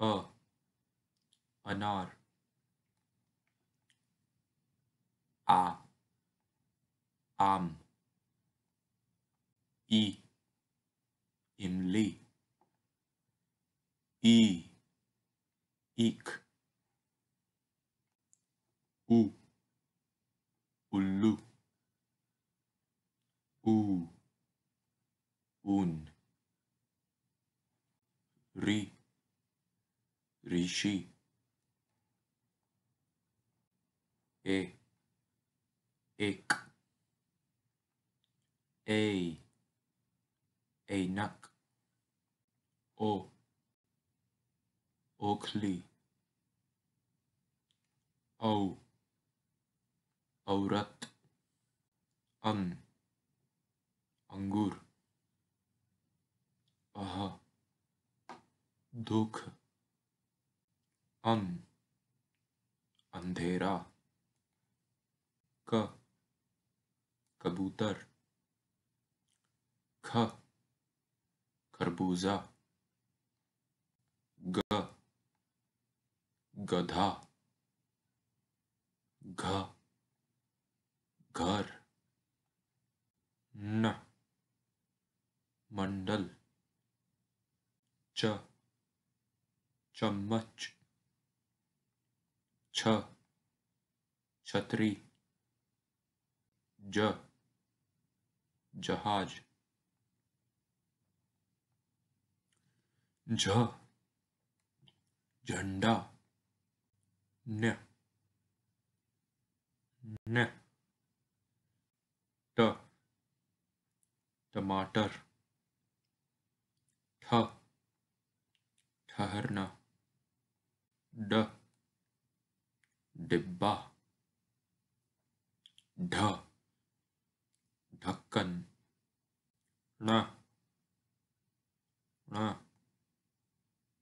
अ अनार आ आम ई इमली ई ईख उल्लू ऋषि ए एक ए एनक ओ ओखली औ औरत अन अंगूर अह दुख अन अंधेरा क कबूतर ख खरबूजा ग गधा घ घर न मंडल च चम्मच छ छतरी ज जहाज झ झंडा न न ट टमाटर ठ ठहरना ड डिब्बा ढ ढक्कन ण ण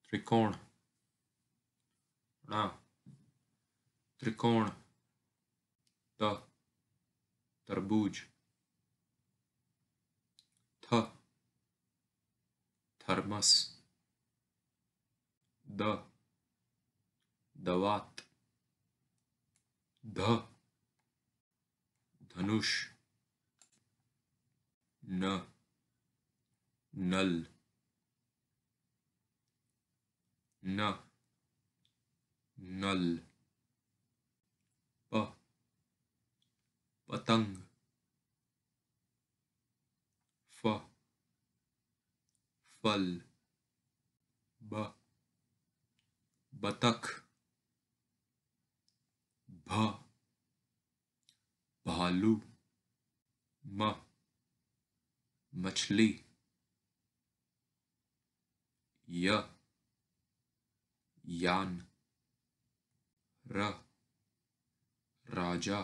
त्रिकोण ण त्रिकोण त तरबूज थ थर्मस द दवात ध धनुष न नल न नल प पतंग फ फल ब बतख भ भालू म मछली य यान र राजा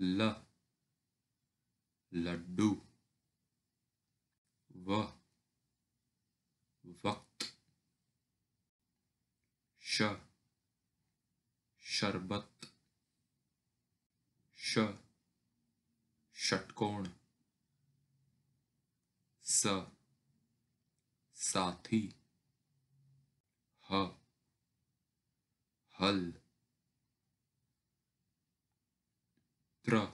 ल लड्डू व वक्त श शरबत षटकोण स साथी ह हल त्र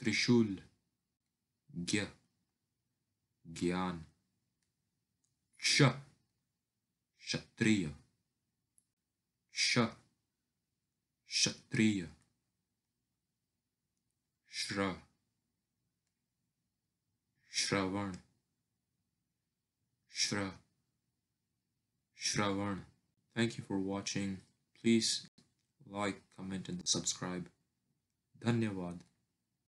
त्रिशूल ज्ञ ज्ञान क्ष क्षत्रिय क्ष क्षत्रिय Shra. Shravan, Shra. Shravan. thank you for watching please like comment and subscribe धन्यवाद